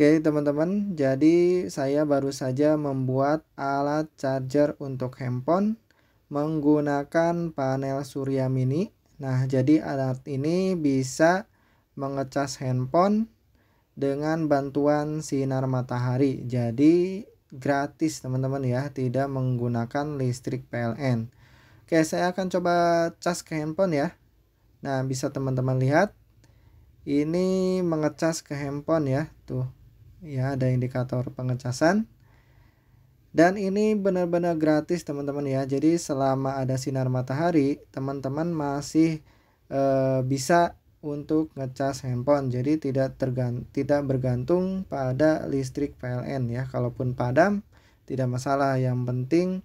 Oke teman-teman, jadi saya baru saja membuat alat charger untuk handphone menggunakan panel surya mini. Nah, jadi alat ini bisa mengecas handphone dengan bantuan sinar matahari. Jadi gratis teman-teman ya, tidak menggunakan listrik PLN. Oke, saya akan coba cas ke handphone ya. Nah, bisa teman-teman lihat ini mengecas ke handphone ya, tuh ya ada indikator pengecasan dan ini benar-benar gratis teman-teman ya jadi selama ada sinar matahari teman-teman masih e, bisa untuk ngecas handphone jadi tidak tergant tidak bergantung pada listrik PLN ya kalaupun padam tidak masalah yang penting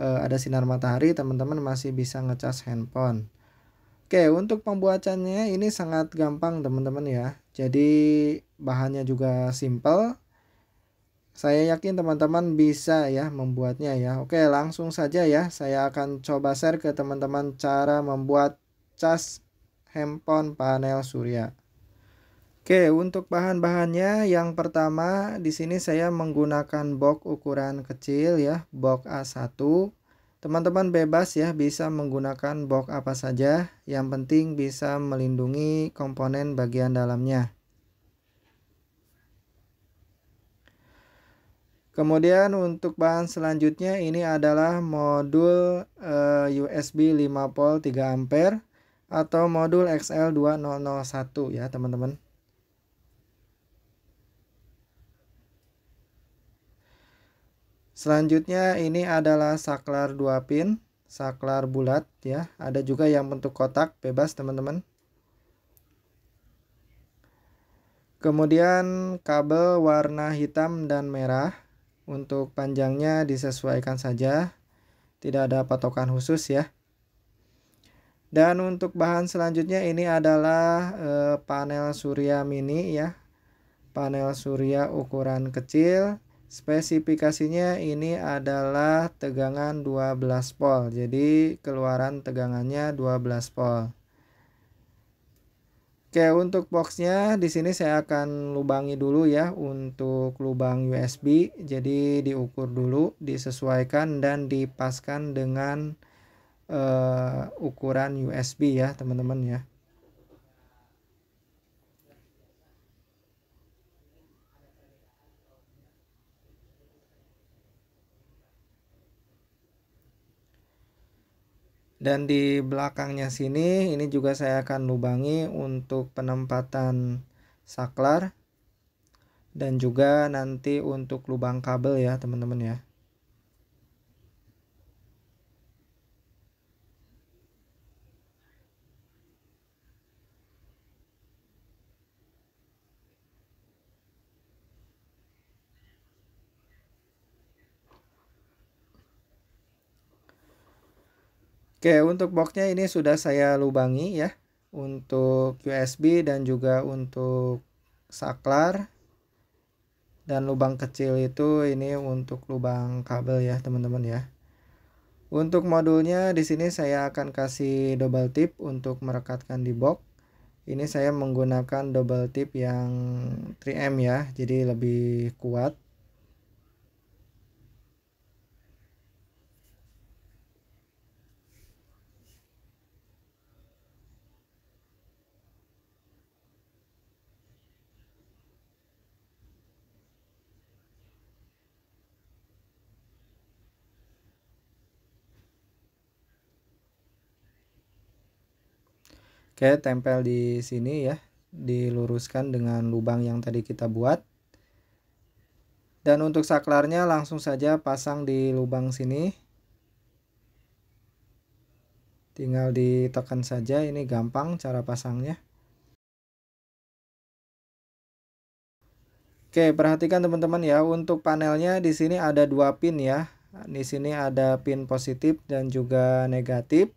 e, ada sinar matahari teman-teman masih bisa ngecas handphone Oke, untuk pembuatannya ini sangat gampang teman-teman ya. Jadi bahannya juga simple. Saya yakin teman-teman bisa ya membuatnya ya. Oke, langsung saja ya. Saya akan coba share ke teman-teman cara membuat cas handphone panel surya. Oke, untuk bahan-bahannya yang pertama di sini saya menggunakan box ukuran kecil ya, box A1 Teman-teman bebas ya bisa menggunakan box apa saja, yang penting bisa melindungi komponen bagian dalamnya. Kemudian untuk bahan selanjutnya ini adalah modul eh, USB 5V 3A atau modul XL2001 ya teman-teman. Selanjutnya ini adalah saklar 2 pin, saklar bulat ya. Ada juga yang bentuk kotak bebas teman-teman. Kemudian kabel warna hitam dan merah. Untuk panjangnya disesuaikan saja. Tidak ada patokan khusus ya. Dan untuk bahan selanjutnya ini adalah e, panel surya mini ya. Panel surya ukuran kecil Spesifikasinya ini adalah tegangan 12 volt. Jadi keluaran tegangannya 12 volt. Oke, untuk boxnya di sini saya akan lubangi dulu ya untuk lubang USB. Jadi diukur dulu, disesuaikan dan dipaskan dengan uh, ukuran USB ya, teman-teman ya. dan di belakangnya sini ini juga saya akan lubangi untuk penempatan saklar dan juga nanti untuk lubang kabel ya teman-teman ya Oke, untuk boxnya ini sudah saya lubangi ya. Untuk USB dan juga untuk saklar. Dan lubang kecil itu ini untuk lubang kabel ya, teman-teman ya. Untuk modulnya di sini saya akan kasih double tip untuk merekatkan di box. Ini saya menggunakan double tip yang 3M ya, jadi lebih kuat. Oke, tempel di sini ya, diluruskan dengan lubang yang tadi kita buat. Dan untuk saklarnya langsung saja pasang di lubang sini. Tinggal ditekan saja, ini gampang cara pasangnya. Oke, perhatikan teman-teman ya, untuk panelnya di sini ada dua pin ya. Di sini ada pin positif dan juga negatif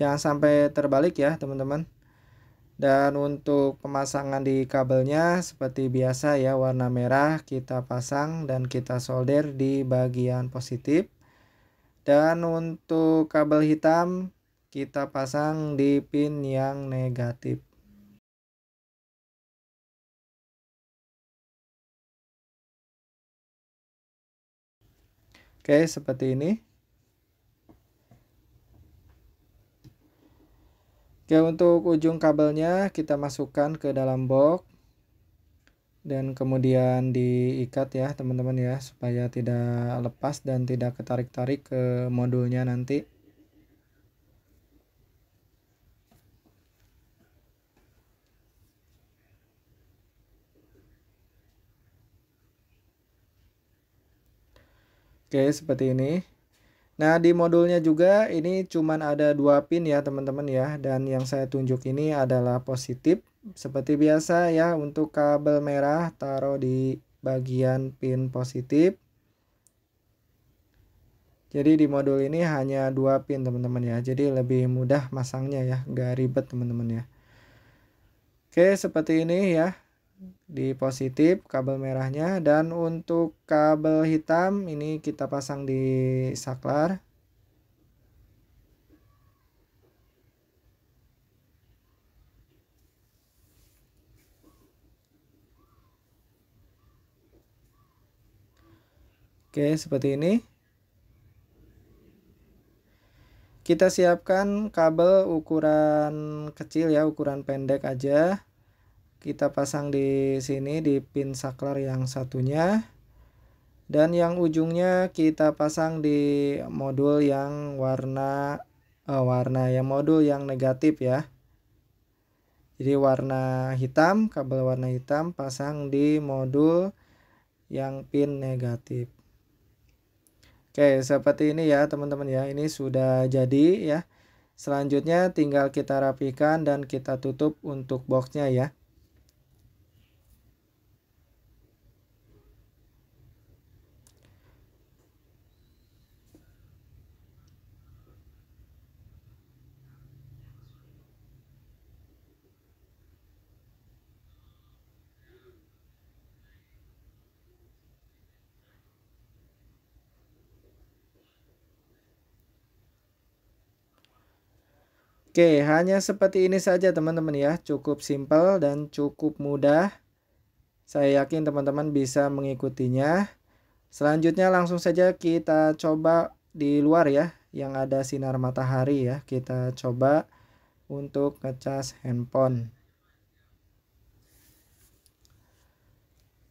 jangan sampai terbalik ya teman-teman dan untuk pemasangan di kabelnya seperti biasa ya warna merah kita pasang dan kita solder di bagian positif dan untuk kabel hitam kita pasang di pin yang negatif Oke seperti ini Oke, untuk ujung kabelnya kita masukkan ke dalam box dan kemudian diikat ya, teman-teman ya, supaya tidak lepas dan tidak ketarik-tarik ke modulnya nanti. Oke, seperti ini. Nah, di modulnya juga ini cuman ada dua pin ya, teman-teman ya. Dan yang saya tunjuk ini adalah positif. Seperti biasa ya, untuk kabel merah taruh di bagian pin positif. Jadi di modul ini hanya dua pin teman-teman ya. Jadi lebih mudah masangnya ya, nggak ribet teman-teman ya. Oke, seperti ini ya di positif kabel merahnya dan untuk kabel hitam ini kita pasang di saklar Oke seperti ini kita siapkan kabel ukuran kecil ya ukuran pendek aja kita pasang di sini di pin saklar yang satunya dan yang ujungnya kita pasang di modul yang warna eh, warna yang modul yang negatif ya jadi warna hitam kabel warna hitam pasang di modul yang pin negatif Oke seperti ini ya teman-teman ya ini sudah jadi ya selanjutnya tinggal kita rapikan dan kita tutup untuk boxnya ya Oke, hanya seperti ini saja teman-teman ya. Cukup simpel dan cukup mudah. Saya yakin teman-teman bisa mengikutinya. Selanjutnya langsung saja kita coba di luar ya. Yang ada sinar matahari ya. Kita coba untuk ngecas handphone.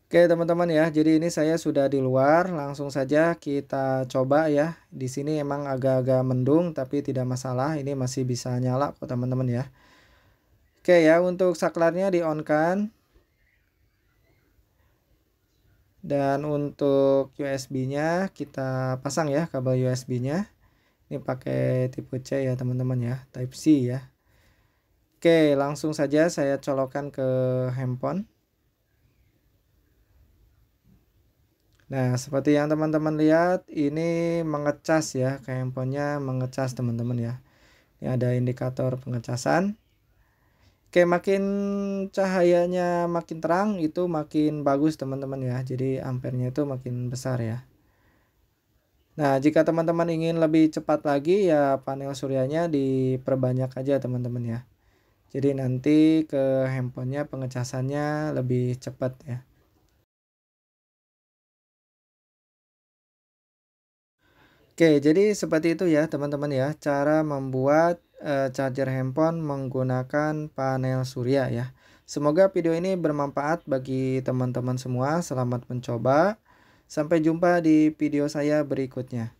Oke teman-teman ya, jadi ini saya sudah di luar, langsung saja kita coba ya. Di sini emang agak-agak mendung tapi tidak masalah, ini masih bisa nyala kok teman-teman ya. Oke ya, untuk saklarnya di on kan. Dan untuk USB-nya kita pasang ya kabel USB-nya. Ini pakai tipe C ya teman-teman ya, type C ya. Oke, langsung saja saya colokan ke handphone. Nah, seperti yang teman-teman lihat, ini mengecas ya, kayak handphonenya mengecas teman-teman ya. Ini ada indikator pengecasan. Oke, makin cahayanya makin terang itu makin bagus teman-teman ya. Jadi ampernya itu makin besar ya. Nah, jika teman-teman ingin lebih cepat lagi ya panel surianya diperbanyak aja teman-teman ya. Jadi nanti ke handphonenya pengecasannya lebih cepat ya. Oke, jadi seperti itu ya teman-teman ya cara membuat uh, charger handphone menggunakan panel surya ya. Semoga video ini bermanfaat bagi teman-teman semua. Selamat mencoba. Sampai jumpa di video saya berikutnya.